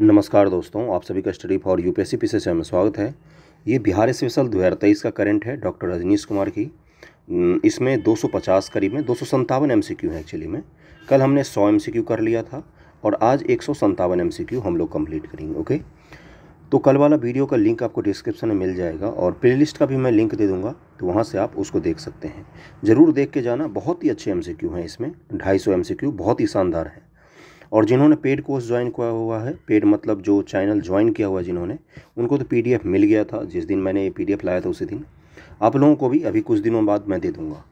नमस्कार दोस्तों आप सभी का स्टडी फॉर यूपीएससी पी से में स्वागत है ये बिहार स्पेशल दो हज़ार तेईस का करंट है डॉक्टर रजनीश कुमार की इसमें 250 करीब में दो सौ संतावन एम है एक्चुअली में कल हमने 100 एम कर लिया था और आज एक सौ संतावन एम हम लोग कंप्लीट करेंगे ओके तो कल वाला वीडियो का लिंक आपको डिस्क्रिप्शन में मिल जाएगा और प्ले का भी मैं लिंक दे दूँगा तो वहाँ से आप उसको देख सकते हैं ज़रूर देख के जाना बहुत ही अच्छे एम हैं इसमें ढाई सौ बहुत ही शानदार हैं और जिन्होंने पेड कोर्स ज्वाइन किया हुआ है पेड मतलब जो चैनल ज्वाइन किया हुआ है जिन्होंने उनको तो पीडीएफ मिल गया था जिस दिन मैंने ये पीडीएफ लाया था उसी दिन आप लोगों को भी अभी कुछ दिनों बाद मैं दे दूँगा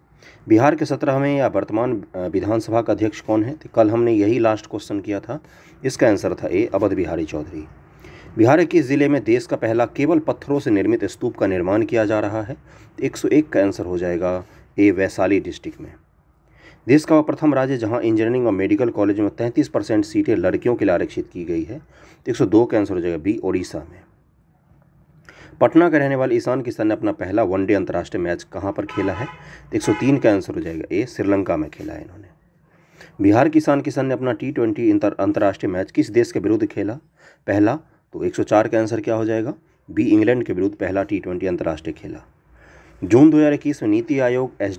बिहार के सत्रहवें या वर्तमान विधानसभा का अध्यक्ष कौन है तो कल हमने यही लास्ट क्वेश्चन किया था इसका आंसर था ए अवध बिहारी चौधरी बिहार के ज़िले में देश का पहला केवल पत्थरों से निर्मित स्तूप का निर्माण किया जा रहा है 101 का आंसर हो जाएगा ए वैशाली डिस्ट्रिक्ट में देश का वह प्रथम राज्य जहां इंजीनियरिंग और मेडिकल कॉलेज में 33 परसेंट सीटें लड़कियों के लिए आरक्षित की गई है एक सौ दो का आंसर हो जाएगा बी ओडिशा में पटना के रहने वाले ईशान किशन ने अपना पहला वनडे अंतर्राष्ट्रीय मैच कहाँ पर खेला है एक सौ तीन का आंसर हो जाएगा ए श्रीलंका में खेला है इन्होंने बिहार किसान किसान ने अपना टी ट्वेंटी अंतर्राष्ट्रीय मैच किस देश के विरुद्ध खेला पहला तो एक चार का आंसर क्या हो जाएगा बी इंग्लैंड के विरुद्ध पहला टी ट्वेंटी अंतर्राष्ट्रीय खेला जून इक्कीस में नीति आयोग एस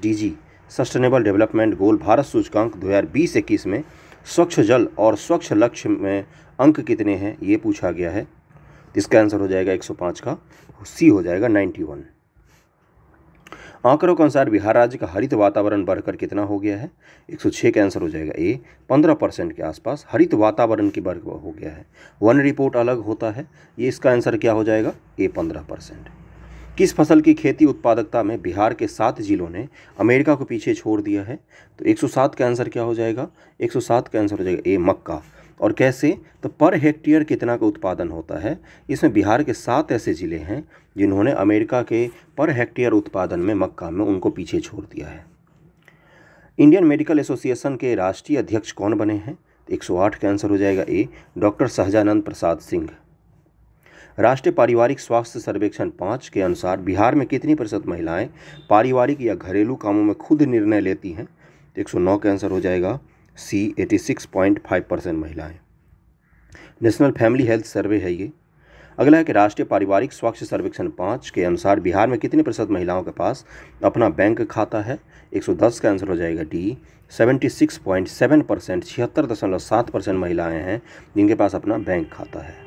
सस्टेनेबल डेवलपमेंट गोल भारत सूचकांक 2020-21 में स्वच्छ जल और स्वच्छ लक्ष्य में अंक कितने हैं ये पूछा गया है इसका आंसर हो जाएगा 105 का सी हो जाएगा 91 आंकड़ों के अनुसार बिहार राज्य का हरित वातावरण बढ़कर कितना हो गया है 106 का आंसर हो जाएगा ए 15 परसेंट के आसपास हरित वातावरण की बढ़ हो गया है वन रिपोर्ट अलग होता है ये इसका आंसर क्या हो जाएगा ए पंद्रह परसेंट किस फसल की खेती उत्पादकता में बिहार के सात जिलों ने अमेरिका को पीछे छोड़ दिया है तो 107 का आंसर क्या हो जाएगा 107 का आंसर हो जाएगा ए मक्का और कैसे तो पर हेक्टेयर कितना का उत्पादन होता है इसमें बिहार के सात ऐसे ज़िले हैं जिन्होंने अमेरिका के पर हेक्टेयर उत्पादन में मक्का में उनको पीछे छोड़ दिया है इंडियन मेडिकल एसोसिएशन के राष्ट्रीय अध्यक्ष कौन बने हैं 108 का आंसर हो जाएगा ए डॉक्टर सहजानंद प्रसाद सिंह राष्ट्रीय पारिवारिक स्वास्थ्य सर्वेक्षण पाँच के अनुसार बिहार में कितनी प्रतिशत महिलाएं पारिवारिक या घरेलू कामों में खुद निर्णय लेती हैं सौ नौ के आंसर हो जाएगा सी 86.5 परसेंट महिलाएँ नेशनल फैमिली हेल्थ सर्वे है ये अगला है कि राष्ट्रीय पारिवारिक स्वास्थ्य सर्वेक्षण पाँच के अनुसार बिहार में कितनी प्रतिशत महिलाओं के पास अपना बैंक खाता है 110 का आंसर हो जाएगा डी 76.7 परसेंट छिहत्तर दशमलव सात परसेंट महिलाएँ हैं जिनके पास अपना बैंक खाता है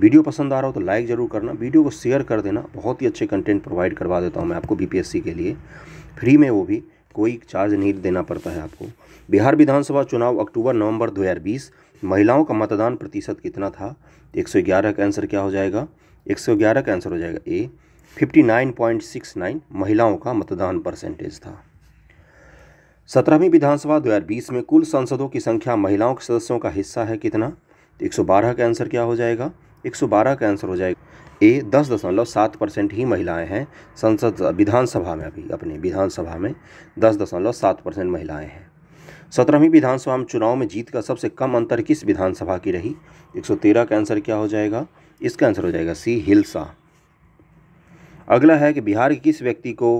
वीडियो पसंद आ रहा हो तो लाइक ज़रूर करना वीडियो को शेयर कर देना बहुत ही अच्छे कंटेंट प्रोवाइड करवा देता हूँ मैं आपको बीपीएससी के लिए फ्री में वो भी कोई चार्ज नहीं देना पड़ता है आपको बिहार विधानसभा चुनाव अक्टूबर नवंबर 2020 महिलाओं का मतदान प्रतिशत कितना था 111 का आंसर क्या हो जाएगा 111 का आंसर हो जाएगा ए 59.69 महिलाओं का मतदान परसेंटेज था सत्रहवीं विधानसभा 2020 में कुल सांसदों की संख्या महिलाओं के सदस्यों का हिस्सा है कितना 112 का आंसर क्या हो जाएगा 112 का आंसर हो जाएगा ए दस दशमलव सात परसेंट ही महिलाएं हैं संसद विधानसभा में अभी अपने विधानसभा में दस दशमलव सात परसेंट महिलाएँ हैं सत्रहवीं विधानसभा में चुनाव में जीत का सबसे कम अंतर किस विधानसभा की रही 113 का आंसर क्या हो जाएगा इसका आंसर हो जाएगा सी हिल्सा अगला है कि बिहार के किस व्यक्ति को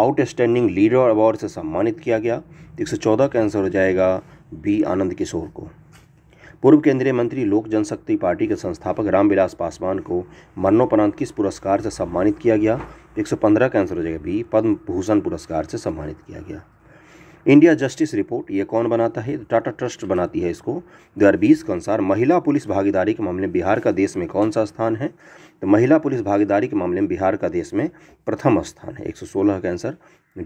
आउटस्टैंडिंग लीडर अवार्ड से सम्मानित किया गया एक सौ चौदह का आंसर हो जाएगा बी आनंद किशोर को पूर्व केंद्रीय मंत्री लोक जनशक्ति पार्टी के संस्थापक रामविलास पासवान को मरणोपरांत किस पुरस्कार से सम्मानित किया गया 115 के आंसर हो जाएगा बी पद्म भूषण पुरस्कार से सम्मानित किया गया इंडिया जस्टिस रिपोर्ट ये कौन बनाता है टाटा ट्रस्ट बनाती है इसको दो हजार बीस के अनुसार महिला पुलिस भागीदारी के मामले में बिहार का देश में कौन सा स्थान है तो महिला पुलिस भागीदारी के मामले में बिहार का देश में प्रथम स्थान है 116 का आंसर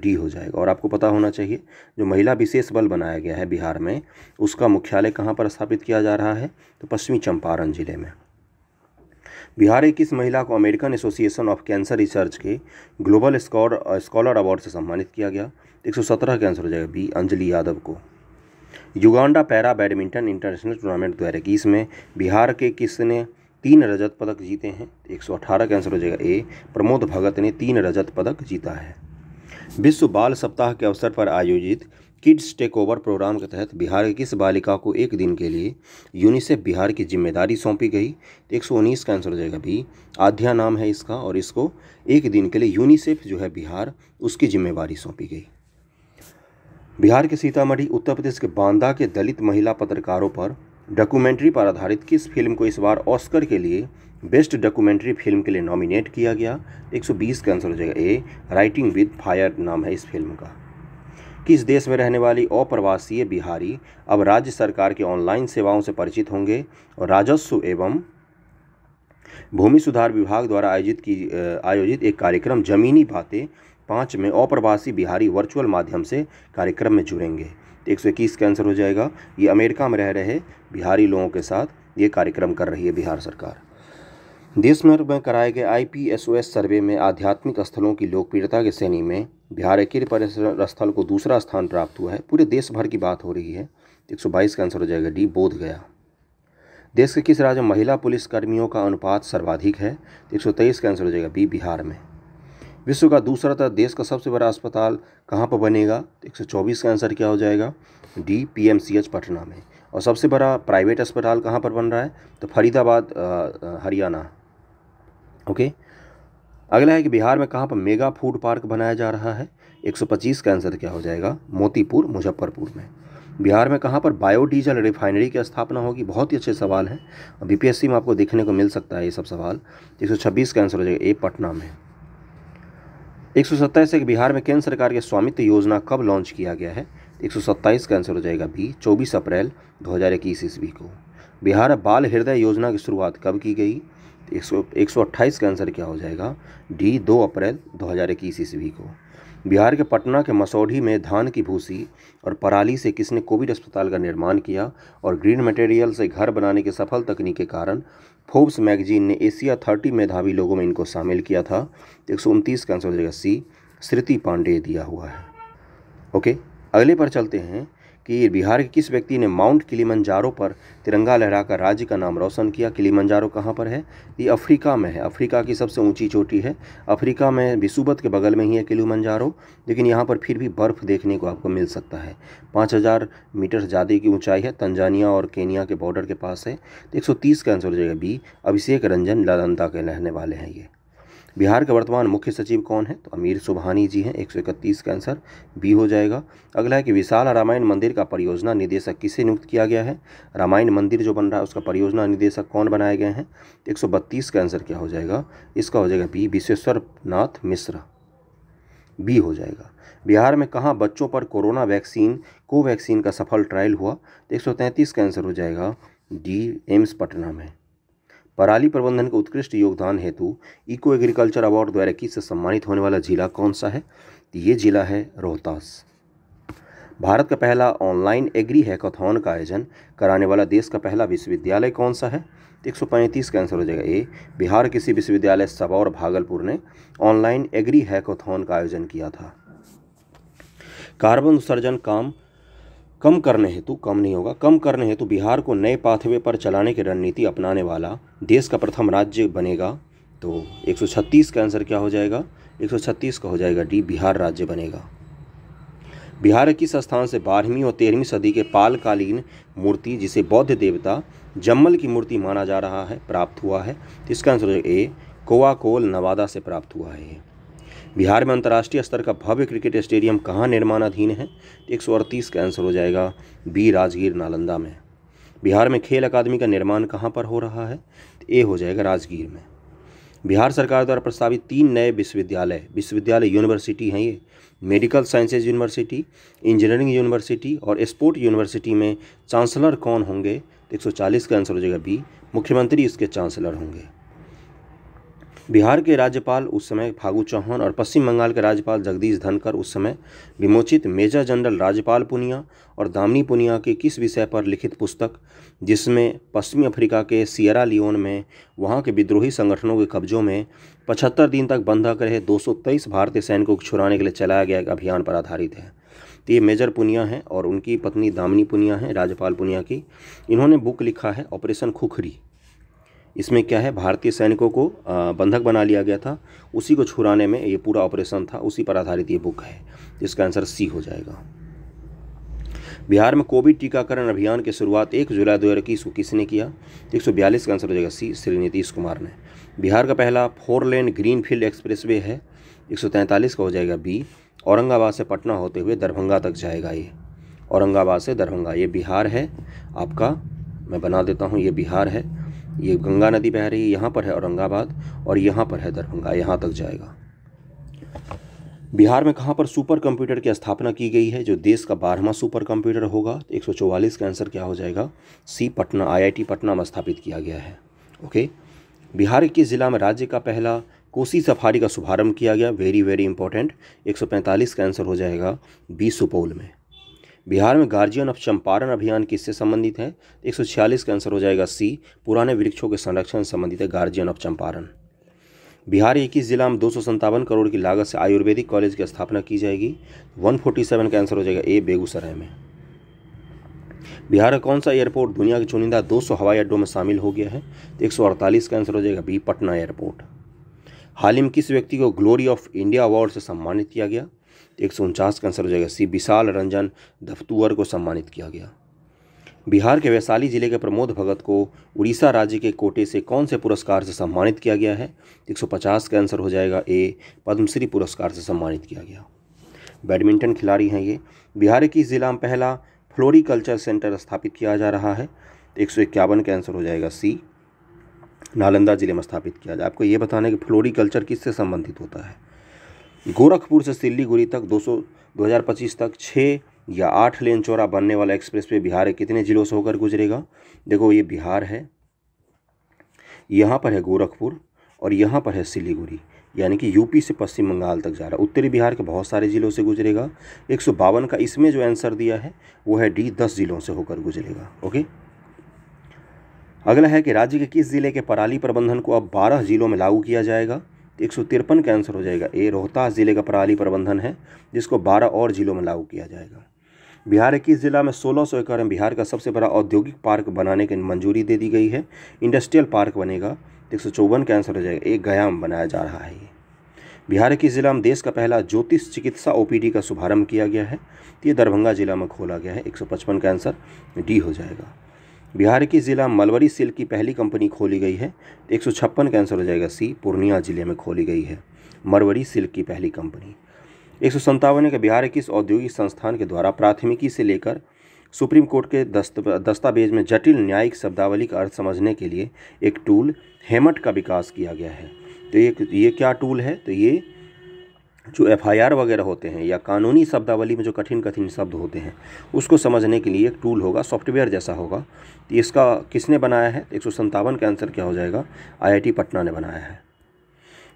डी हो जाएगा और आपको पता होना चाहिए जो महिला विशेष बल बनाया गया है बिहार में उसका मुख्यालय कहाँ पर स्थापित किया जा रहा है तो पश्चिमी चंपारण जिले में बिहार की इस महिला को American association of cancer research के ग्लोबल स्कॉर स्कॉलर अवार्ड से सम्मानित किया गया 117 के आंसर हो जाएगा बी अंजलि यादव को Uganda para badminton international tournament दो हज़ार इक्कीस में बिहार के किसने तीन रजत पदक जीते हैं 118 के आंसर हो जाएगा ए प्रमोद भगत ने तीन रजत पदक जीता है विश्व बाल सप्ताह के अवसर पर आयोजित किड्स टेक ओवर प्रोग्राम के तहत बिहार की किस बालिका को एक दिन के लिए यूनिसेफ बिहार की जिम्मेदारी सौंपी गई तो एक का आंसर हो जाएगा बी आध्या नाम है इसका और इसको एक दिन के लिए यूनिसेफ जो है बिहार उसकी जिम्मेवारी सौंपी गई बिहार के सीतामढ़ी उत्तर प्रदेश के बांदा के दलित महिला पत्रकारों पर डॉक्यूमेंट्री पर आधारित किस फिल्म को इस बार ऑस्कर के लिए बेस्ट डॉक्यूमेंट्री फिल्म के लिए नॉमिनेट किया गया 120 तो का आंसर हो जाएगा ए राइटिंग विद फायर नाम है इस फिल्म का कि इस देश में रहने वाली अप्रवासीय बिहारी अब राज्य सरकार की ऑनलाइन सेवाओं से परिचित होंगे और राजस्व एवं भूमि सुधार विभाग द्वारा आयोजित की आयोजित एक कार्यक्रम जमीनी बातें पाँच में अप्रवासी बिहारी वर्चुअल माध्यम से कार्यक्रम में जुड़ेंगे तो एक सौ इक्कीस का आंसर हो जाएगा ये अमेरिका में रह रहे बिहारी लोगों के साथ ये कार्यक्रम कर रही है बिहार सरकार देश में कराए गए आई सर्वे में आध्यात्मिक स्थलों की लोकप्रियता के श्रेणी में बिहार के पर्यटन स्थल को दूसरा स्थान प्राप्त हुआ है पूरे देश भर की बात हो रही है एक सौ बाईस का आंसर हो जाएगा डी बोध गया देश के किस राज्य में महिला पुलिस कर्मियों का अनुपात सर्वाधिक है तो एक सौ तेईस का आंसर हो जाएगा बी बिहार में विश्व का दूसरा तथा देश का सबसे बड़ा अस्पताल कहाँ पर बनेगा तो एक सौ चौबीस का आंसर क्या हो जाएगा D P M C H Patna में और सबसे बड़ा प्राइवेट अस्पताल कहाँ पर बन रहा है तो फरीदाबाद हरियाणा ओके अगला है कि बिहार में कहाँ पर मेगा फूड पार्क बनाया जा रहा है 125 का आंसर क्या हो जाएगा मोतीपुर मुजफ्फरपुर में बिहार में कहाँ पर बायोडीजल रिफाइनरी की स्थापना होगी बहुत ही अच्छे सवाल हैं बीपीएससी में आपको देखने को मिल सकता है ये सब सवाल 126 का आंसर हो जाएगा ए पटना में एक सौ सत्ताईस है बिहार में केंद्र सरकार के स्वामित्व योजना कब लॉन्च किया गया है एक सौ सत्ताईस का आंसर हो जाएगा बी चौबीस अप्रैल दो हज़ार इक्कीस ईस्वी को बिहार बाल हृदय योजना की शुरुआत कब की गई एक सौ एक सौ अट्ठाईस का आंसर क्या हो जाएगा डी दो अप्रैल दो हज़ार इक्कीस ईस्वी को बिहार के पटना के मसौढ़ी में धान की भूसी और पराली से किसने कोविड अस्पताल का निर्माण किया और ग्रीन मटेरियल से घर बनाने की सफल तकनीक के कारण फोर्ब्स मैगजीन ने एशिया थर्टी मेधावी लोगों में इनको शामिल किया था एक सौ उनतीस का आंसर हो जाएगा सी स्मृति पांडे दिया हुआ है ओके अगले पर चलते हैं कि बिहार के किस व्यक्ति ने माउंट किलीमंजारो पर तिरंगा लहराकर राज्य का नाम रोशन किया किलीमंजारो कहाँ पर है ये अफ्रीका में है अफ्रीका की सबसे ऊंची चोटी है अफ्रीका में विसुबत के बगल में ही है किलीमंजारो लेकिन यहाँ पर फिर भी बर्फ़ देखने को आपको मिल सकता है पाँच हज़ार मीटर ज़्यादा की ऊँचाई है तंजानिया और केनिया के बॉर्डर के पास है तो एक का आंसर हो जाएगा बी अभिषेक रंजन ललंदा के रहने वाले हैं ये बिहार के वर्तमान मुख्य सचिव कौन है तो अमीर सुबहानी जी हैं 131 का आंसर बी हो जाएगा अगला है कि विशाल रामायण मंदिर का परियोजना निदेशक किसे नियुक्त किया गया है रामायण मंदिर जो बन रहा है उसका परियोजना निदेशक कौन बनाए गए हैं 132 का आंसर क्या हो जाएगा इसका हो जाएगा बी विश्वेश्वर नाथ मिश्रा बी हो जाएगा बिहार में कहाँ बच्चों पर कोरोना वैक्सीन कोवैक्सीन का सफल ट्रायल हुआ तो एक का आंसर हो जाएगा डी एम्स पटना में पराली प्रबंधन के उत्कृष्ट योगदान हेतु इको एग्रीकल्चर अवार्ड द्वारा किस से सम्मानित होने वाला जिला कौन सा है तो ये जिला है रोहतास भारत का पहला ऑनलाइन एग्री हैकाथॉन का आयोजन कराने वाला देश का पहला विश्वविद्यालय कौन सा है तो एक सौ पैंतीस का आंसर हो जाएगा ए बिहार किसी विश्वविद्यालय सबौर और भागलपुर ने ऑनलाइन एग्री हैकाथॉन का आयोजन किया था कार्बन उत्सर्जन काम कम करने हेतु कम नहीं होगा कम करने हेतु बिहार को नए पाथवे पर चलाने की रणनीति अपनाने वाला देश का प्रथम राज्य बनेगा तो 136 का आंसर क्या हो जाएगा 136 का हो जाएगा डी बिहार राज्य बनेगा बिहार किस स्थान से बारहवीं और तेरहवीं सदी के पालकालीन मूर्ति जिसे बौद्ध देवता जम्मल की मूर्ति माना जा रहा है प्राप्त हुआ है इसका आंसर ए कोवाकोल नवादा से प्राप्त हुआ है बिहार में अंतर्राष्ट्रीय स्तर का भव्य क्रिकेट स्टेडियम कहाँ निर्माणाधीन है एक सौ अड़तीस का आंसर हो जाएगा बी राजगीर नालंदा में बिहार में खेल अकादमी का निर्माण कहाँ पर हो रहा है ए हो जाएगा राजगीर में बिहार सरकार द्वारा प्रस्तावित तीन नए विश्वविद्यालय विश्वविद्यालय यूनिवर्सिटी हैं ये medical sciences university engineering university और स्पोर्ट यूनिवर्सिटी में चांसलर कौन होंगे तो 140 का आंसर हो जाएगा बी मुख्यमंत्री इसके चांसलर होंगे बिहार के राज्यपाल उस समय फागू चौहान और पश्चिम बंगाल के राज्यपाल जगदीश धनकर उस समय विमोचित मेजर जनरल राज्यपाल पुनिया और दामनी पुनिया के किस विषय पर लिखित पुस्तक जिसमें पश्चिमी अफ्रीका के सियरा लियोन में वहाँ के विद्रोही संगठनों के कब्जों में पचहत्तर दिन तक बंधक रहे दो भारतीय सैनिकों को छुड़ाने के लिए चलाया गया एक अभियान पर आधारित है तो ये मेजर पुनिया हैं और उनकी पत्नी दामनी पुनिया हैं राज्यपाल पुनिया की इन्होंने बुक लिखा है ऑपरेशन खुखरी इसमें क्या है भारतीय सैनिकों को बंधक बना लिया गया था उसी को छुड़ाने में ये पूरा ऑपरेशन था उसी पर आधारित ये बुक है जिसका आंसर सी हो जाएगा बिहार में कोविड टीकाकरण अभियान की शुरुआत एक जुलाई दो हज़ार इक्कीस को किसने किया एक सौ बयालीस का आंसर हो जाएगा सी श्री नीतीश कुमार ने बिहार का पहला four lane green field expressway है एक सौ तैंतालीस का हो जाएगा बी औरंगाबाद से पटना होते हुए दरभंगा तक जाएगा ये औरंगाबाद से दरभंगा ये बिहार है आपका मैं बना देता हूँ ये बिहार है ये गंगा नदी बह रही है यहाँ पर है औरंगाबाद और यहाँ पर है दरभंगा यहाँ तक जाएगा बिहार में कहाँ पर सुपर कंप्यूटर की स्थापना की गई है जो देश का बारहवा सुपर कंप्यूटर होगा तो एक का आंसर क्या हो जाएगा सी पटना आईआईटी पटना में स्थापित किया गया है ओके बिहार के ज़िला में राज्य का पहला कोसी सफारी का शुभारंभ किया गया वेरी वेरी इंपॉर्टेंट 145 का आंसर हो जाएगा बी सुपौल में बिहार में गार्जियन ऑफ चंपारण अभियान किससे संबंधित है एक सौ छियालीस का आंसर हो जाएगा सी पुराने वृक्षों के संरक्षण संबंधित है गार्जियन ऑफ चंपारण बिहार इक्कीस जिला में दो करोड़ की लागत से आयुर्वेदिक कॉलेज की स्थापना की जाएगी 147 का आंसर हो जाएगा ए बेगूसराय में बिहार का कौन सा एयरपोर्ट दुनिया के चुनिंदा 200 हवाई अड्डों में शामिल हो गया है तो 148 का आंसर हो जाएगा बी पटना एयरपोर्ट हाल ही में किस व्यक्ति को ग्लोरी ऑफ इंडिया अवार्ड से सम्मानित किया गया एक सौ उनचास का आंसर हो जाएगा सी विशाल रंजन दफ्तुअर को सम्मानित किया गया बिहार के वैशाली जिले के प्रमोद भगत को उड़ीसा राज्य के कोटे से कौन से पुरस्कार से सम्मानित किया गया है 150 का आंसर हो जाएगा ए पद्मश्री पुरस्कार से सम्मानित किया गया बैडमिंटन खिलाड़ी हैं ये बिहार की ज़िला में पहला फ्लोरिकल्चर सेंटर स्थापित किया जा रहा है एक सौ इक्यावन का आंसर हो जाएगा सी नालंदा जिले में स्थापित किया जाए आपको ये बताना है कि फ्लोरिकल्चर किससे संबंधित होता है गोरखपुर से सिल्लीगुड़ी तक 200 2025 तक छः या आठ लेन चौरा बनने वाला एक्सप्रेस वे बिहार के कितने जिलों से होकर गुजरेगा देखो ये बिहार है यहाँ पर है गोरखपुर और यहाँ पर है सिलीगुड़ी यानी कि यूपी से पश्चिम बंगाल तक जा रहा है उत्तरी बिहार के बहुत सारे जिलों से गुजरेगा एक सौ बावन का इसमें जो आंसर दिया है वो है डी दस जिलों से होकर गुजरेगा ओके अगला है कि राज्य के किस जिले के पराली प्रबंधन को अब बारह जिलों में लागू किया जाएगा एक सौ तिरपन का आंसर हो जाएगा ए रोहतास ज़िले का पराली प्रबंधन है जिसको बारह और ज़िलों में लागू किया जाएगा बिहार इक्कीस जिला में 1600 एकड़ में बिहार का सबसे बड़ा औद्योगिक पार्क बनाने की मंजूरी दे दी गई है इंडस्ट्रियल पार्क बनेगा एक सौ चौवन का आंसर हो जाएगा एक गया में बनाया जा रहा है ये बिहार इक्कीस ज़िला में देश का पहला ज्योतिष चिकित्सा ओ का शुभारंभ किया गया है तो ये दरभंगा जिला में खोला गया है 155 का आंसर डी हो जाएगा बिहार की ज़िला मलवरी सिल्क की पहली कंपनी खोली गई है एक सौ छप्पन का आंसर हो जाएगा सी पूर्णिया ज़िले में खोली गई है मलवरी सिल्क की पहली कंपनी एक सौ संतावन का बिहार किस औद्योगिक संस्थान के द्वारा प्राथमिकी से लेकर सुप्रीम कोर्ट के दस्त दस्तावेज में जटिल न्यायिक शब्दावली का अर्थ समझने के लिए एक टूल हेमट का विकास किया गया है तो ये ये क्या टूल है तो ये जो एफ वगैरह होते हैं या कानूनी शब्दावली में जो कठिन कठिन शब्द होते हैं उसको समझने के लिए एक टूल होगा सॉफ्टवेयर जैसा होगा तो इसका किसने बनाया है एक सौ आंसर क्या हो जाएगा आई पटना ने बनाया है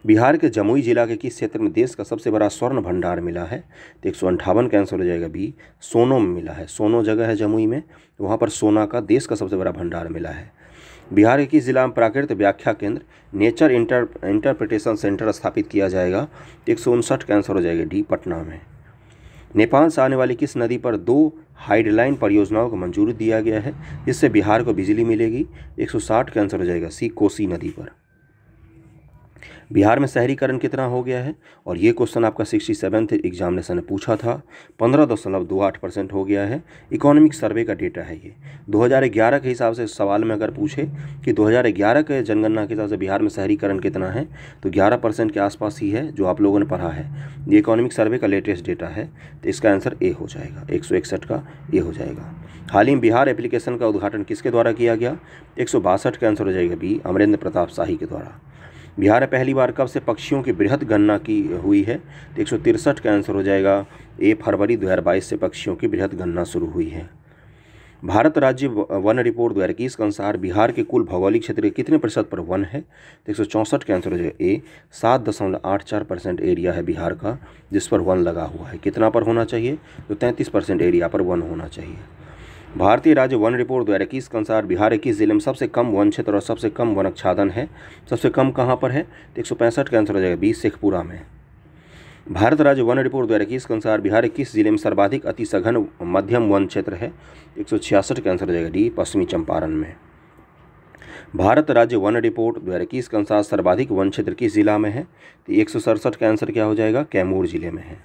बिहार के जमुई जिला के किस क्षेत्र में देश का सबसे बड़ा स्वर्ण भंडार मिला है तो एक सौ अंठावन आंसर हो जाएगा बी सोनो में मिला है सोनो जगह है जमुई में तो वहाँ पर सोना का देश का सबसे बड़ा भंडार मिला है बिहार के किस जिला में प्राकृत व्याख्या केंद्र नेचर इंटर इंटरप्रिटेशन सेंटर स्थापित किया जाएगा एक सौ उनसठ का आंसर हो जाएगा डी पटना में नेपाल से आने वाली किस नदी पर दो हाइडलाइन परियोजनाओं को मंजूरी दिया गया है जिससे बिहार को बिजली मिलेगी एक सौ साठ का आंसर हो जाएगा सी कोसी नदी पर बिहार में शहरीकरण कितना हो गया है और ये क्वेश्चन आपका सिक्सटी सेवन्थ एग्जामिनेशन ने पूछा था पंद्रह दशमलव दो आठ परसेंट हो गया है इकोनॉमिक सर्वे का डेटा है ये 2011 के हिसाब से सवाल में अगर पूछे कि 2011 के जनगणना के हिसाब से बिहार में शहरीकरण कितना है तो ग्यारह परसेंट के आसपास ही है जो आप लोगों ने पढ़ा है ये इकोनॉमिक सर्वे का लेटेस्ट डेटा है तो इसका आंसर ए हो जाएगा एक का ए हो जाएगा हाल ही में बिहार एप्लीकेशन का उद्घाटन किसके द्वारा किया गया एक सौ बासठ का आंसर हो जाएगा बी अमरेंद्र प्रताप शाही के द्वारा बिहार में पहली बार कब से पक्षियों की बृहद गणना की हुई है तो एक सौ तिरसठ का आंसर हो जाएगा ए फरवरी दो से पक्षियों की बृहद गणना शुरू हुई है भारत राज्य वन रिपोर्ट दो हज़ार इक्कीस के अनुसार बिहार के कुल भौगोलिक क्षेत्र के कितने प्रतिशत पर वन है तो एक सौ चौंसठ के आंसर हो जाएगा ए सात दशमलव आठ चार परसेंट एरिया है बिहार का जिस पर वन लगा हुआ है कितना पर होना चाहिए तो तैंतीस परसेंट एरिया पर वन होना चाहिए भारतीय राज्य वन रिपोर्ट दो हज़ार इक्कीस के अनुसार बिहार इक्कीस जिले में सबसे कम वन क्षेत्र और सबसे कम वन अच्छादन है सबसे कम कहाँ पर है तो एक सौ पैंसठ का आंसर हो जाएगा बीस शेखपुरा में भारत राज्य वन रिपोर्ट दो हज़ार इक्कीस के अनुसार बिहार इक्कीस जिले में सर्वाधिक अति सघन मध्यम वन क्षेत्र है एक सौ छियासठ के आंसर हो जाएगा डी पश्चिमी चंपारण में भारत राज्य वन रिपोर्ट दो हज़ार इक्कीस के अनुसार सर्वाधिक वन क्षेत्र किस जिला में है तो एक सौ सड़सठ का आंसर क्या हो जाएगा कैमूर जिले में है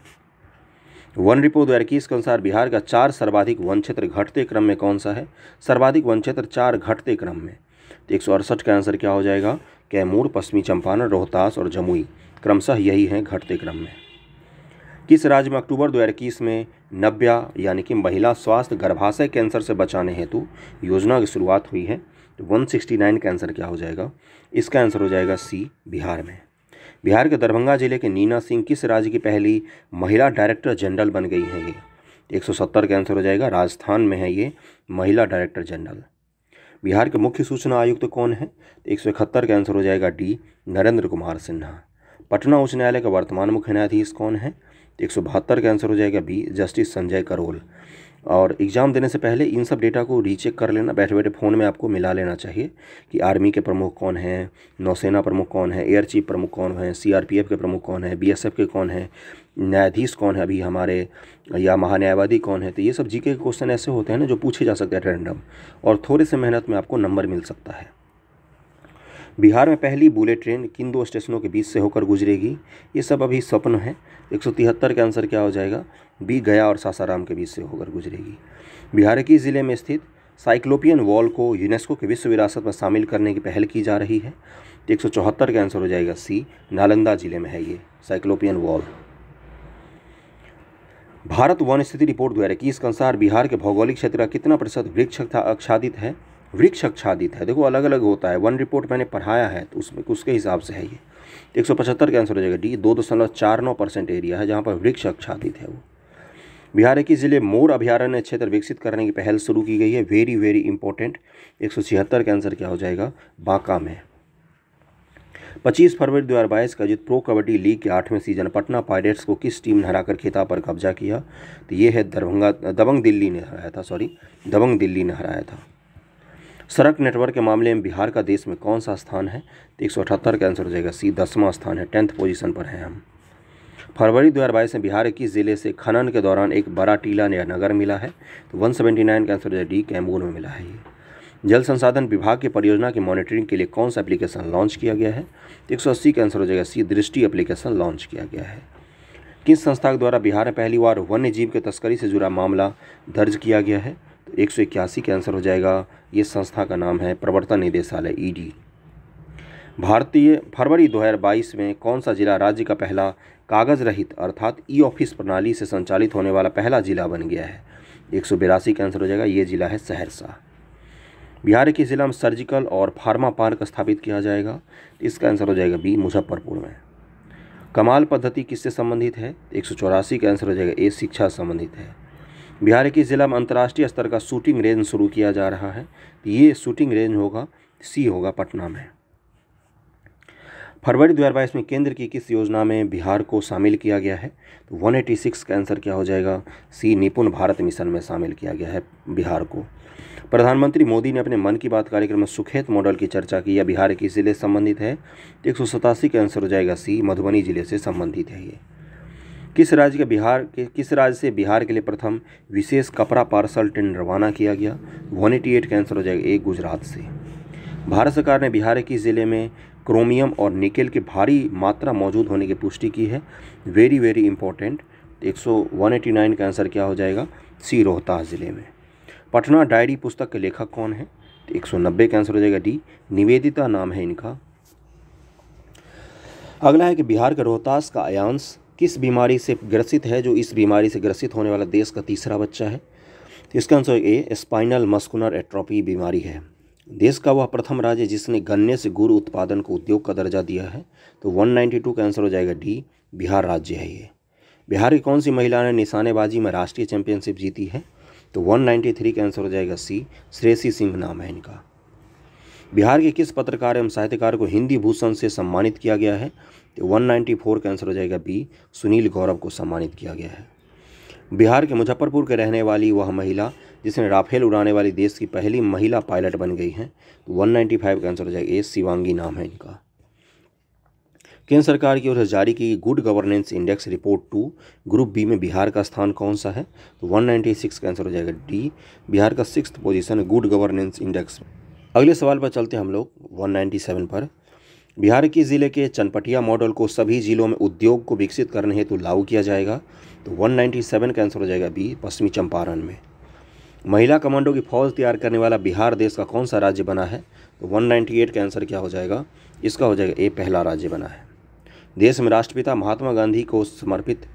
वन रिपो दो इक्कीस के अनुसार बिहार का चार सर्वाधिक वन क्षेत्र घटते क्रम में कौन सा है सर्वाधिक वन क्षेत्र चार घटते क्रम में तो एक सौ अड़सठ का आंसर क्या हो जाएगा कैमूर पश्चिमी चंपारण रोहतास और जमुई क्रमशः यही हैं घटते क्रम में किस राज्य में अक्टूबर दो इक्कीस में नब्या यानी कि महिला स्वास्थ्य गर्भाशय कैंसर से बचाने हेतु योजना की शुरुआत हुई है तो 169 का आंसर क्या हो जाएगा इसका आंसर हो जाएगा सी बिहार में बिहार के दरभंगा जिले के नीना सिंह किस राज्य की पहली महिला डायरेक्टर जनरल बन गई हैं ये 170 का आंसर हो जाएगा राजस्थान में है ये महिला डायरेक्टर जनरल बिहार के मुख्य सूचना आयुक्त तो कौन है एक सौ इकहत्तर का आंसर हो जाएगा डी नरेंद्र कुमार सिन्हा पटना उच्च न्यायालय का वर्तमान मुख्य न्यायाधीश कौन है एक सौ बहत्तर का आंसर हो जाएगा बी जस्टिस संजय करोल और एग्ज़ाम देने से पहले इन सब डेटा को रीचेक कर लेना बैठे बैठे फ़ोन में आपको मिला लेना चाहिए कि आर्मी के प्रमुख कौन हैं नौसेना प्रमुख कौन है एयर चीफ प्रमुख कौन है सीआरपीएफ के प्रमुख कौन है बीएसएफ के कौन है न्यायाधीश कौन है अभी हमारे या महान्यायवादी कौन है तो ये सब जी के क्वेश्चन ऐसे होते हैं ना जो पूछे जा सकते हैं रैंडम और थोड़े से मेहनत में आपको नंबर मिल सकता है बिहार में पहली बुलेट ट्रेन किन दो स्टेशनों के बीच से होकर गुजरेगी ये सब अभी स्वप्न है एक सौ तिहत्तर का आंसर क्या हो जाएगा बी गया और सासाराम के बीच से होकर गुजरेगी बिहार के ज़िले में स्थित साइक्लोपियन वॉल को यूनेस्को के विश्व विरासत में शामिल करने की पहल की जा रही है तो एक का आंसर हो जाएगा सी नालंदा जिले में है ये साइक्लोपियन वॉल भारत वन स्थिति रिपोर्ट दो इक्कीस के अनुसार बिहार के भौगोलिक क्षेत्र का कितना प्रतिशत वृक्ष आच्छादित है वृक्ष आच्छादित है देखो अलग अलग होता है वन रिपोर्ट मैंने पढ़ाया है तो उसमें उसके हिसाब से है ये एक सौ पचहत्तर का आंसर हो जाएगा डी दो दशमलव चार नौ परसेंट एरिया है जहाँ पर वृक्ष आच्छादित है वो बिहार के ज़िले मोर अभ्यारण्य क्षेत्र विकसित करने की पहल शुरू की गई है वेरी वेरी इंपॉर्टेंट एक सौ छिहत्तर का आंसर क्या हो जाएगा बांका में पच्चीस फरवरी दो हज़ार बाईस का जित प्रो कबड्डी लीग के आठवें सीजन पटना पायरेट्स को किस टीम ने हराकर खिताब पर कब्जा किया तो ये है दरभंगा दबंग दिल्ली ने हराया था सॉरी दबंग दिल्ली ने हराया था सड़क नेटवर्क के मामले में बिहार का देश में कौन सा स्थान है तो एक का आंसर हो जाएगा सी दसवां स्थान है टेंथ पोजीशन पर हैं हम फरवरी 2022 में बिहार के किस जिले से खनन के दौरान एक बड़ा टीला नया नगर मिला है तो 179 का आंसर हो जाएगा डी कैमूर में मिला है ये जल संसाधन विभाग की परियोजना की मॉनिटरिंग के लिए कौन सा एप्लीकेशन लॉन्च किया गया है तो एक का आंसर हो जाएगा सी दृष्टि एप्लीकेशन लॉन्च किया गया है किस संस्था द्वारा बिहार में पहली बार वन्य जीव के तस्करी से जुड़ा मामला दर्ज किया गया है एक सौ इक्यासी के आंसर हो जाएगा ये संस्था का नाम है प्रवर्तन निदेशालय ईडी भारतीय फरवरी 2022 में कौन सा जिला राज्य का पहला कागज़ रहित अर्थात ई ऑफिस प्रणाली से संचालित होने वाला पहला जिला बन गया है एक सौ बिरासी का आंसर हो जाएगा ये जिला है सहरसा बिहार के ज़िला में सर्जिकल और फार्मा पार्क स्थापित किया जाएगा इसका आंसर हो जाएगा बी मुजफ्फरपुर में कमाल पद्धति किससे संबंधित है एक सौ चौरासी का आंसर हो जाएगा ए शिक्षा संबंधित है बिहार के ज़िला में अंतर्राष्ट्रीय स्तर का शूटिंग रेंज शुरू किया जा रहा है ये शूटिंग रेंज होगा सी होगा पटना में फरवरी दो में केंद्र की किस योजना में बिहार को शामिल किया गया है तो 186 का आंसर क्या हो जाएगा सी निपुण भारत मिशन में शामिल किया गया है बिहार को प्रधानमंत्री मोदी ने अपने मन की बात कार्यक्रम में सुखेत मॉडल की चर्चा की या बिहार के ज़िले संबंधित है एक सौ सतासी का आंसर हो जाएगा सी मधुबनी ज़िले से संबंधित है ये किस राज्य के बिहार के किस राज्य से बिहार के लिए प्रथम विशेष कपड़ा पार्सल ट्रेन रवाना किया गया वन एटी एट कैंसर हो जाएगा एक गुजरात से भारत सरकार ने बिहार के ज़िले में क्रोमियम और निकेल की भारी मात्रा मौजूद होने की पुष्टि की है वेरी वेरी इंपॉर्टेंट एक सौ वन एटी नाइन का आंसर क्या हो जाएगा सी रोहतास ज़िले में पटना डायरी पुस्तक के लेखक कौन है एक सौ नब्बे का आंसर हो जाएगा डी निवेदिता नाम है इनका अगला है कि बिहार के रोहतास का अयांश किस बीमारी से ग्रसित है जो इस बीमारी से ग्रसित होने वाला देश का तीसरा बच्चा है तो इसका answer A spinal muscular atrophy बीमारी है देश का वह प्रथम राज्य जिसने गन्ने से गुड़ उत्पादन को उद्योग का दर्जा दिया है तो 192 का आंसर हो जाएगा डी बिहार राज्य है ये बिहार की कौन सी महिला ने निशानेबाजी में राष्ट्रीय चैंपियनशिप जीती है तो 193 का आंसर हो जाएगा सी श्रेयसी सिंह नाम है इनका बिहार के किस पत्रकार एवं साहित्यकार को हिंदी भूषण से सम्मानित किया गया है तो 194 का आंसर हो जाएगा बी सुनील गौरव को सम्मानित किया गया है बिहार के मुजफ्फरपुर के रहने वाली वह महिला जिसने राफेल उड़ाने वाली देश की पहली महिला पायलट बन गई हैं तो 195 का आंसर हो जाएगा ए शिवांगी नाम है इनका केंद्र सरकार की ओर से जारी की good governance index report two group B में बिहार का स्थान कौन सा है तो 196 का आंसर हो जाएगा डी बिहार का six position good governance index अगले सवाल पर चलते हम लोग 197 पर बिहार के ज़िले के चनपटिया मॉडल को सभी जिलों में उद्योग को विकसित करने हेतु लागू किया जाएगा तो 197 का आंसर हो जाएगा बी पश्चिमी चंपारण में महिला कमांडो की फौज तैयार करने वाला बिहार देश का कौन सा राज्य बना है तो 198 का आंसर क्या हो जाएगा इसका हो जाएगा ए पहला राज्य बना है देश में राष्ट्रपिता महात्मा गांधी को समर्पित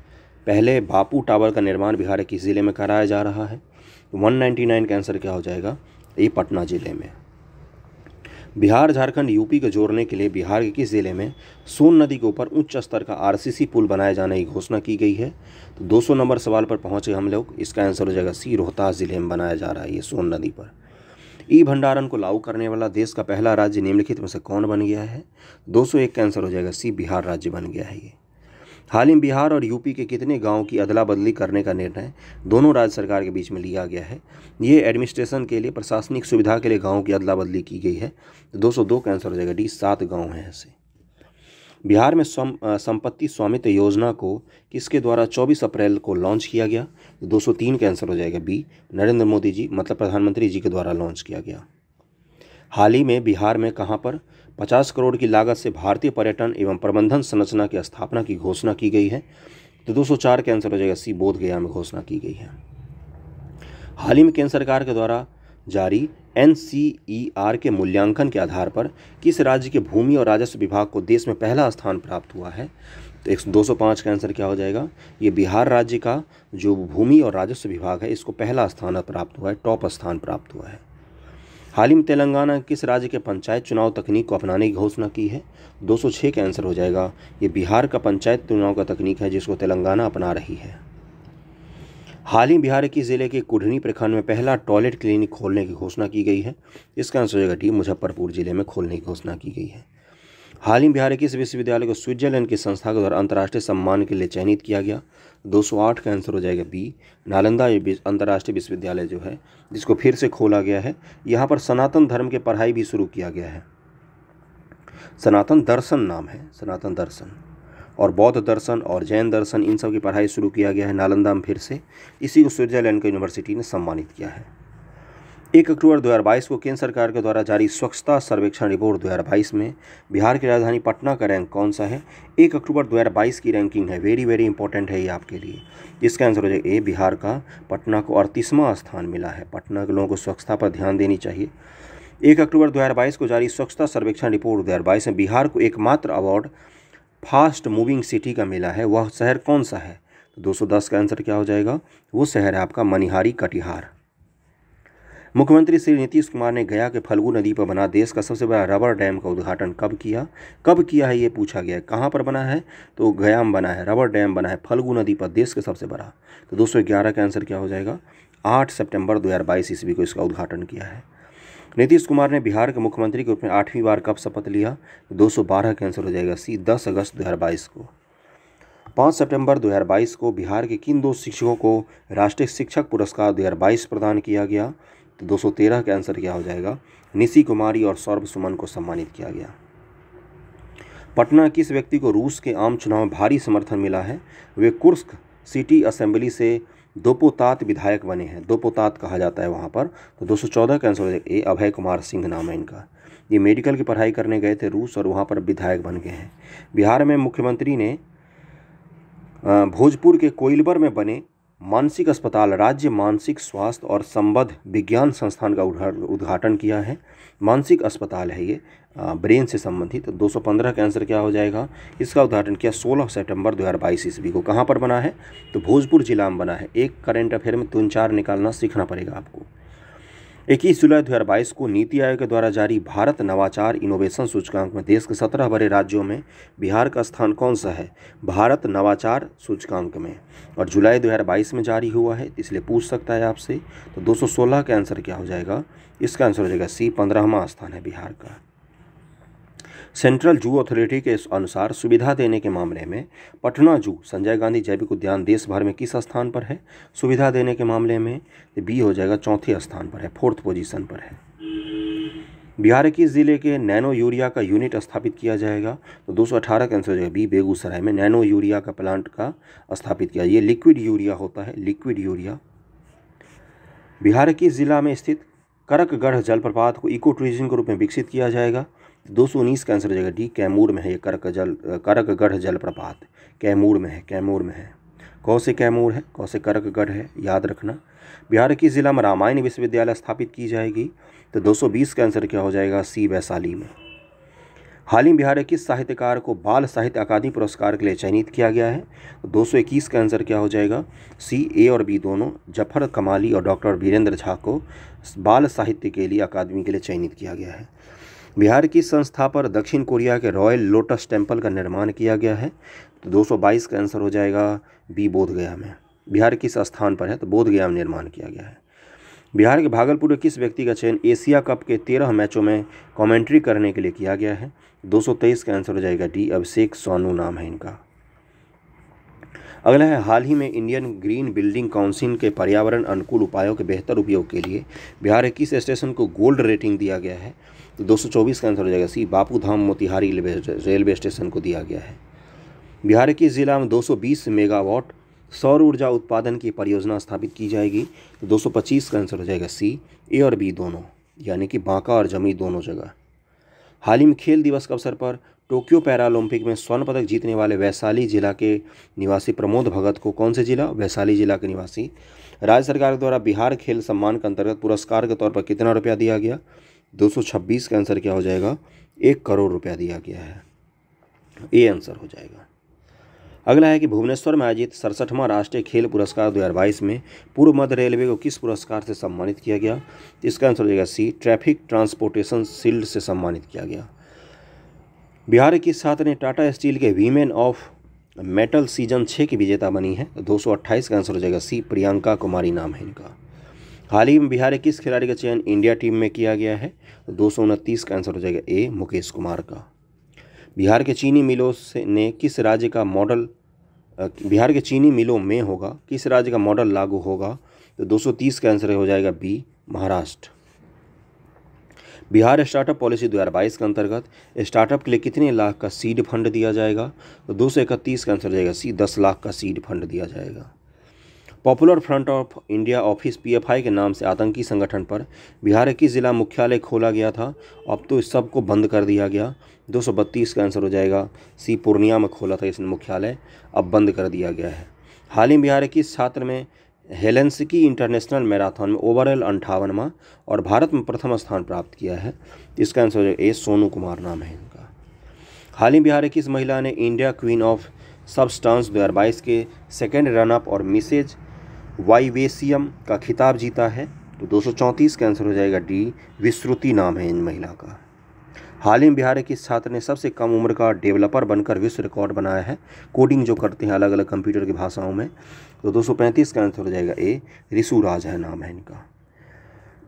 पहले बापू टावर का निर्माण बिहार के ज़िले में कराया जा रहा है तो नाइन का आंसर क्या हो जाएगा ए पटना ज़िले में बिहार झारखंड यूपी को जोड़ने के लिए बिहार के किस ज़िले में सोन नदी के ऊपर उच्च स्तर का आरसीसी पुल बनाए जाने की घोषणा की गई है तो 200 नंबर सवाल पर पहुंचे हम लोग इसका आंसर हो जाएगा सी रोहतास ज़िले में बनाया जा रहा है ये सोन नदी पर ई भंडारण को लागू करने वाला देश का पहला राज्य निम्नलिखित में से कौन बन गया है दो का आंसर हो जाएगा सी बिहार राज्य बन गया है ये हाल ही में बिहार और यूपी के कितने गाँव की अदला बदली करने का निर्णय दोनों राज्य सरकार के बीच में लिया गया है ये एडमिनिस्ट्रेशन के लिए प्रशासनिक सुविधा के लिए गाँव की अदला बदली की गई है दो सौ दो कैंसर जाएगा डी सात गाँव हैं ऐसे बिहार में सम, संपत्ति स्वामित्व योजना को किसके द्वारा 24 अप्रैल को लॉन्च किया गया 203 का आंसर हो जाएगा बी नरेंद्र मोदी जी मतलब प्रधानमंत्री जी के द्वारा लॉन्च किया गया हाल ही में बिहार में कहाँ पर पचास करोड़ की लागत से भारतीय पर्यटन एवं प्रबंधन संरचना की स्थापना की घोषणा की गई है तो चार के आंसर हो जाएगा सी बोधगया में घोषणा की गई है हाल ही में केंद्र सरकार के द्वारा जारी एन के मूल्यांकन के आधार पर किस राज्य के भूमि और राजस्व विभाग को देश में पहला स्थान प्राप्त हुआ है तो एक दो सौ पाँच का आंसर क्या हो जाएगा ये बिहार राज्य का जो भूमि और राजस्व विभाग है इसको पहला स्थान प्राप्त हुआ है टॉप स्थान प्राप्त हुआ है हाल ही में तेलंगाना किस राज्य के पंचायत चुनाव तकनीक को अपनाने की घोषणा की है 206 का आंसर हो जाएगा ये बिहार का पंचायत चुनाव का तकनीक है जिसको तेलंगाना अपना रही है हाल ही बिहार के ज़िले के कुढ़नी प्रखंड में पहला टॉयलेट क्लिनिक खोलने की घोषणा की गई है इसका आंसर हो जाएगा डी मुजफ्फरपुर ज़िले में खोलने की घोषणा की गई है हाल ही बिहार के इस विश्वविद्यालय को स्विट्जरलैंड की संस्था के द्वारा अंतर्राष्ट्रीय सम्मान के लिए चयनित किया गया 208 का आंसर हो जाएगा बी नालंदा अंतर्राष्ट्रीय विश्वविद्यालय जो है जिसको फिर से खोला गया है यहाँ पर सनातन धर्म के पढ़ाई भी शुरू किया गया है सनातन दर्शन नाम है सनातन दर्शन और बौद्ध दर्शन और जैन दर्शन इन सब की पढ़ाई शुरू किया गया है नालंदा में फिर से इसी को स्विट्जरलैंड की यूनिवर्सिटी ने सम्मानित किया है एक अक्टूबर 2022 को केंद्र सरकार के द्वारा जारी स्वच्छता सर्वेक्षण रिपोर्ट 2022 में बिहार की राजधानी पटना का रैंक कौन सा है एक अक्टूबर 2022 की रैंकिंग है वेरी वेरी इंपॉर्टेंट है ये आपके लिए इसका आंसर हो जाएगा ए बिहार का पटना को अड़तीसवां स्थान मिला है पटना के लोगों को स्वच्छता पर ध्यान देनी चाहिए एक अक्टूबर दो को जारी स्वच्छता सर्वेक्षण रिपोर्ट दो में बिहार को एकमात्र अवार्ड फास्ट मूविंग सिटी का मिला है वह शहर कौन सा है तो का आंसर क्या हो जाएगा वो शहर है आपका मनिहारी कटिहार मुख्यमंत्री श्री नीतीश कुमार ने गया के फल्गू नदी पर बना देश का सबसे बड़ा रबर डैम का उद्घाटन कब किया कब किया है ये पूछा गया है कहाँ पर बना है तो गया में बना है रबर डैम बना है फल्गू नदी पर देश का सबसे बड़ा तो दो का आंसर क्या हो जाएगा आठ सेप्टेम्बर दो ईस्वी को इसका उद्घाटन किया है नीतीश कुमार ने बिहार के मुख्यमंत्री के रूप में आठवीं बार कब शपथ लिया दो का आंसर हो जाएगा सी 10 अगस्त 2022 को 5 सितंबर 2022 को बिहार के किन दो शिक्षकों को राष्ट्रीय शिक्षक पुरस्कार 2022 प्रदान किया गया तो 213 का आंसर क्या हो जाएगा निशी कुमारी और सौरभ सुमन को सम्मानित किया गया पटना किस व्यक्ति को रूस के आम चुनाव में भारी समर्थन मिला है वे कुर्स्क सिटी असेंबली से दोपोतात विधायक बने हैं दोपोतात कहा जाता है वहाँ पर तो 214 का आंसर ए अभय कुमार सिंह नाम है इनका ये मेडिकल की पढ़ाई करने गए थे रूस और वहाँ पर विधायक बन गए हैं बिहार में मुख्यमंत्री ने भोजपुर के कोइलबर में बने मानसिक अस्पताल राज्य मानसिक स्वास्थ्य और संबद्ध विज्ञान संस्थान का उद्घाटन किया है मानसिक अस्पताल है ये ब्रेन से संबंधित 215 का आंसर क्या हो जाएगा इसका उद्घाटन किया 16 सितंबर 2022 ईस्वी को कहाँ पर बना है तो भोजपुर जिला में बना है एक करेंट अफेयर में तीन चार निकालना सीखना पड़ेगा आपको इक्कीस जुलाई 2022 को नीति आयोग के द्वारा जारी भारत नवाचार इनोवेशन सूचकांक में देश के सत्रह बड़े राज्यों में बिहार का स्थान कौन सा है भारत नवाचार सूचकांक में और जुलाई 2022 में जारी हुआ है इसलिए पूछ सकता है आपसे तो 216 का आंसर क्या हो जाएगा इसका आंसर हो जाएगा सी पंद्रहवा स्थान है बिहार का सेंट्रल जू अथॉरिटी के अनुसार सुविधा देने के मामले में पटना जू संजय गांधी जैविक उद्यान देश भर में किस स्थान पर है सुविधा देने के मामले में बी हो जाएगा चौथे स्थान पर है फोर्थ पोजीशन पर है बिहार इक्कीस ज़िले के नैनो यूरिया का यूनिट स्थापित किया जाएगा तो 218 का आंसर हो जाएगा बी बेगूसराय में नैनो यूरिया का प्लांट का स्थापित किया ये लिक्विड यूरिया होता है लिक्विड यूरिया बिहार इक्कीस ज़िला में स्थित करकगढ़ जलप्रपात को इको टूरिज्म के रूप में विकसित किया जाएगा दो सौ उन्नीस का आंसर हो जाएगा डी कैमूर में है ये करक जल करकगढ़ जलप्रपात कैमूर में है कैमूर में है कौ से कैमूर है कौ से करकगढ़ है याद रखना बिहार की ज़िला में रामायण विश्वविद्यालय स्थापित की जाएगी तो 220 का आंसर क्या हो जाएगा सी वैशाली में हाल ही में बिहार के साहित्यकार को बाल साहित्य अकादमी पुरस्कार के लिए चयनित किया गया है तो दो सौ इक्कीस का आंसर क्या हो जाएगा सी ए और बी दोनों जफर कमाली और डॉक्टर वीरेंद्र झा को बाल साहित्य के लिए अकादमी के लिए चयनित किया गया है बिहार की संस्था पर दक्षिण कोरिया के रॉयल लोटस टेम्पल का निर्माण किया गया है तो 222 का आंसर हो जाएगा बी बोधगया में बिहार किस स्थान पर है तो बोधगया में निर्माण किया गया है बिहार के भागलपुर के किस व्यक्ति का चयन एशिया कप के तेरह मैचों में कमेंट्री करने के लिए किया गया है दो का आंसर हो जाएगा डी अभिषेक सोनू नाम है इनका अगला है हाल ही में इंडियन ग्रीन बिल्डिंग काउंसिल के पर्यावरण अनुकूल उपायों के बेहतर उपयोग के लिए बिहार के किस स्टेशन को गोल्ड रेटिंग दिया गया है 224 का आंसर हो जाएगा C Bapu Dham Motihari railway station को दिया गया है बिहार के ज़िला में 220 मेगावाट सौर ऊर्जा उत्पादन की परियोजना स्थापित की जाएगी तो 225 का आंसर हो जाएगा सी ए और बी दोनों यानी कि बांका और जमी दोनों जगह हाल ही में खेल दिवस के अवसर पर टोक्यो पैरालंपिक में स्वर्ण पदक जीतने वाले वैशाली जिला के निवासी प्रमोद भगत को कौन से जिला वैशाली जिला के निवासी राज्य सरकार द्वारा बिहार खेल सम्मान के अंतर्गत पुरस्कार के तौर पर कितना रुपया दिया गया 226 का आंसर क्या हो जाएगा एक करोड़ रुपया दिया गया है ये आंसर हो जाएगा अगला है कि भुवनेश्वर में आयोजित सड़सठवां राष्ट्रीय खेल पुरस्कार 2022 में पूर्व मध्य रेलवे को किस पुरस्कार से सम्मानित किया गया इसका आंसर हो जाएगा सी ट्रैफिक ट्रांसपोर्टेशन शील्ड से सम्मानित किया गया बिहार के छात्र ने टाटा स्टील के वीमेन ऑफ मेटल सीजन छः की विजेता बनी है सौ दो का आंसर हो जाएगा सी प्रियंका कुमारी नाम है इनका हाल ही में बिहार के किस खिलाड़ी का चयन इंडिया टीम में किया गया है दो का आंसर हो जाएगा ए मुकेश कुमार का बिहार के चीनी मिलों से ने किस राज्य का मॉडल बिहार के चीनी मिलों में होगा किस राज्य का मॉडल लागू होगा तो 230 का आंसर हो जाएगा B Maharashtra Bihar startup policy 2022 के अंतर्गत स्टार्टअप के लिए कितने लाख का सीड फंड दिया जाएगा तो दो का आंसर हो जाएगा सी दस लाख का सीड फंड दिया जाएगा popular front of India office PFI के नाम से आतंकी संगठन पर बिहार की जिला मुख्यालय खोला गया था अब तो इस सब को बंद कर दिया गया 232 का आंसर हो जाएगा सी पूर्णिया में खोला था इसने मुख्यालय अब बंद कर दिया गया है हाल ही बिहार की छात्र में हेलेंसकी इंटरनेशनल मैराथन में ओवरऑल अंठावनवा और भारत में प्रथम स्थान प्राप्त किया है इसका आंसर ए सोनू कुमार नाम है इनका हाल ही बिहार की इस महिला ने इंडिया क्वीन ऑफ सबस्टांस दो के सेकेंड रनअप और मिसेज वाईवेसियम का खिताब जीता है तो 234 का आंसर हो जाएगा डी विश्रुति नाम है इन महिला का हाल ही में बिहार के इस छात्र ने सबसे कम उम्र का डेवलपर बनकर विश्व रिकॉर्ड बनाया है कोडिंग जो करते हैं अलग अलग कंप्यूटर की भाषाओं में तो 235 का आंसर हो जाएगा ए राज है नाम है इनका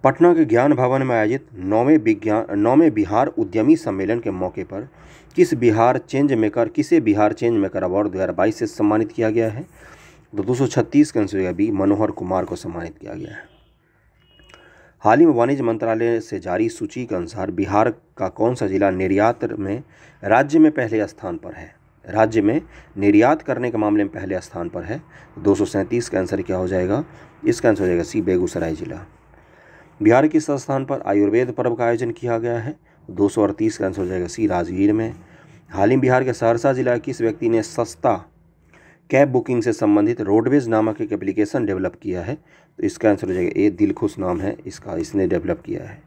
पटना के ज्ञान भवन में आयोजित नौवें विज्ञान नौवें बिहार उद्यमी सम्मेलन के मौके पर किस बिहार चेंज मेकर किसे बिहार चेंज मेकर अवार्ड दो से सम्मानित किया गया है तो 236 के आंसर भी मनोहर कुमार को सम्मानित किया गया है हाल ही में वाणिज्य मंत्रालय से जारी सूची के अनुसार बिहार का कौन सा जिला निर्यात में राज्य में पहले स्थान पर है राज्य में निर्यात करने के मामले में पहले स्थान पर है दो का आंसर क्या हो जाएगा इसका आंसर हो जाएगा सी बेगूसराय जिला बिहार के स्थान पर आयुर्वेद पर्व का आयोजन किया गया है दो का आंसर हो जाएगा सी राजगीर में हाल ही बिहार के सहरसा जिला किस व्यक्ति ने सस्ता कैब बुकिंग से संबंधित रोडवेज नामक एक एप्लीकेशन डेवलप किया है तो इसका आंसर हो जाएगा ए दिलखुश नाम है इसका इसने डेवलप किया है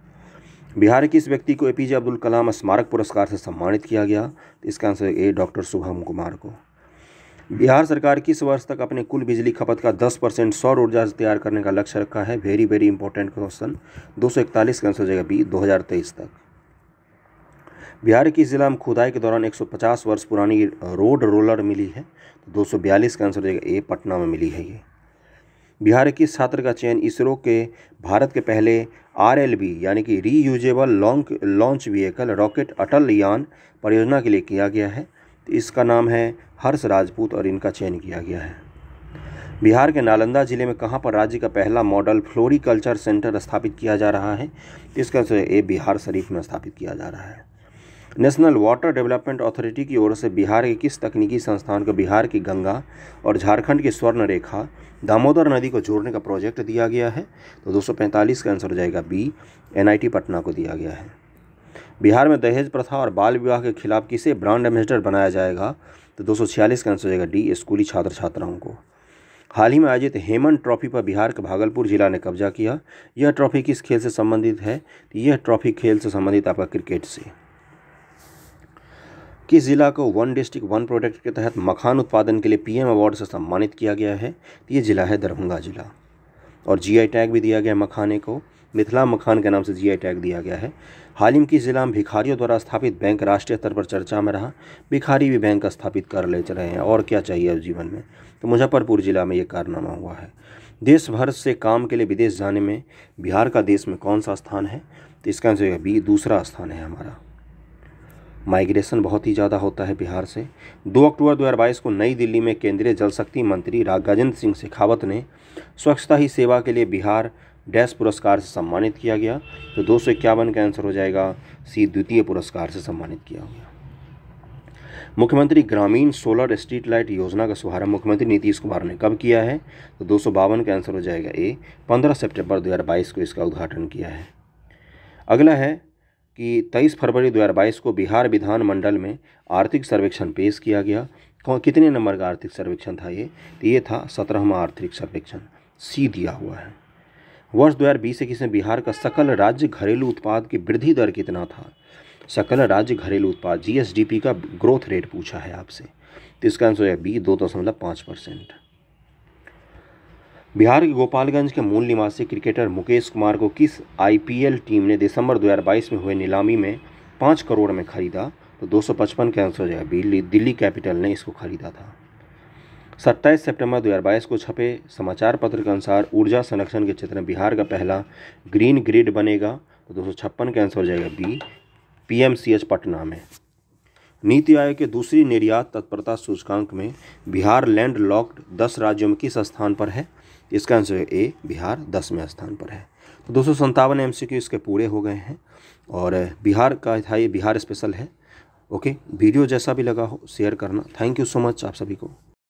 बिहार के इस व्यक्ति को ए पी जे अब्दुल कलाम स्मारक पुरस्कार से सम्मानित किया गया तो इसका answer A doctor Shubham Kumar को बिहार सरकार किस वर्ष तक अपने कुल बिजली खपत का 10 परसेंट सौर ऊर्जा से तैयार करने का लक्ष्य रखा है वेरी वेरी इंपॉर्टेंट क्वेश्चन दो सौ इकतालीस का आंसर हो जाएगा बी 2023 तक बिहार की ज़िला में खुदाई के दौरान 150 वर्ष पुरानी रोड रोलर मिली है तो बयालीस का आंसर देगा ए पटना में मिली है ये बिहार की छात्र का चयन इसरो के भारत के पहले आर यानी कि reusable launch launch vehicle rocket अटल यान परियोजना के लिए किया गया है तो इसका नाम है हर्ष राजपूत और इनका चयन किया गया है बिहार के नालंदा जिले में कहाँ पर राज्य का पहला मॉडल फ्लोरिकल्चर सेंटर स्थापित किया जा रहा है तो इसका आंसर ए बिहार शरीफ में स्थापित किया जा रहा है नेशनल वाटर डेवलपमेंट अथॉरिटी की ओर से बिहार के किस तकनीकी संस्थान को बिहार की गंगा और झारखंड की स्वर्ण रेखा दामोदर नदी को जोड़ने का प्रोजेक्ट दिया गया है तो 245 का आंसर हो जाएगा बी एनआईटी पटना को दिया गया है बिहार में दहेज प्रथा और बाल विवाह के खिलाफ किसे ब्रांड एम्बेसडर बनाया जाएगा तो दो का आंसर हो जाएगा डी स्कूली छात्र छात्राओं को हाल ही में आयोजित हेमन ट्रॉफी पर बिहार के भागलपुर जिला ने कब्जा किया यह ट्रॉफी किस खेल से संबंधित है तो यह ट्रॉफी खेल से संबंधित आपका क्रिकेट से किस ज़िला को वन डिस्ट्रिक्ट वन प्रोडक्ट के तहत मखान उत्पादन के लिए पीएम अवार्ड से सम्मानित किया गया है ये ज़िला है दरभंगा ज़िला और जीआई टैग भी दिया गया मखाने को मिथिला मखान के नाम से जीआई टैग दिया गया है हाल ही किस ज़िला में भिखारियों द्वारा स्थापित बैंक राष्ट्रीय स्तर पर चर्चा में रहा भिखारी भी बैंक स्थापित कर ले रहे हैं और क्या चाहिए अब जीवन में तो मुजफ्फरपुर ज़िला में ये कारनामा हुआ है देश भर से काम के लिए विदेश जाने में बिहार का देश में कौन सा स्थान है तो इसका जो है बी दूसरा स्थान है हमारा माइग्रेशन बहुत ही ज़्यादा होता है बिहार से 2 अक्टूबर 2022 को नई दिल्ली में केंद्रीय जल शक्ति मंत्री रागजेंद्र सिंह शेखावत ने स्वच्छता ही सेवा के लिए बिहार डैश पुरस्कार से सम्मानित किया गया तो दो सौ इक्यावन का आंसर हो जाएगा सी द्वितीय पुरस्कार से सम्मानित किया गया मुख्यमंत्री ग्रामीण सोलर स्ट्रीट लाइट योजना का शुभारंभ मुख्यमंत्री नीतीश कुमार ने कब किया है तो दो सौ बावन का आंसर हो जाएगा ए 15 सितंबर 2022 को इसका उद्घाटन किया है अगला है कि 23 फरवरी 2022 को बिहार विधानमंडल में आर्थिक सर्वेक्षण पेश किया गया कौन कितने नंबर का आर्थिक सर्वेक्षण था ये तो ये था सत्रहवा आर्थिक सर्वेक्षण सी दिया हुआ है वर्ष दो हज़ार बीस इक्कीस में बिहार का सकल राज्य घरेलू उत्पाद की वृद्धि दर कितना था सकल राज्य घरेलू उत्पाद जीएसडीपी का ग्रोथ रेट पूछा है आपसे तो इसका आंसर है बी दो दशमलव पाँच परसेंट बिहार के गोपालगंज के मूल निवासी क्रिकेटर मुकेश कुमार को किस आईपीएल टीम ने दिसंबर 2022 में हुए नीलामी में पाँच करोड़ में खरीदा तो 255 के आंसर जाएगा दिल्ली कैपिटल ने इसको खरीदा था 27 सितंबर 2022 को छपे समाचार पत्र के अनुसार ऊर्जा संरक्षण के क्षेत्र में बिहार का पहला ग्रीन ग्रिड बनेगा तो दो के आंसर हो जाएगा बी पीएमसीएच पटना में नीति आयोग के दूसरी निर्यात तत्परता सूचकांक में बिहार लैंड लॉक्ड दस राज्यों में किस स्थान पर है इसका आंसर ए बिहार दसवें स्थान पर है तो दो सौ संतावन एम इसके पूरे हो गए हैं और बिहार का था ये बिहार स्पेशल है ओके वीडियो जैसा भी लगा हो शेयर करना थैंक यू सो मच आप सभी को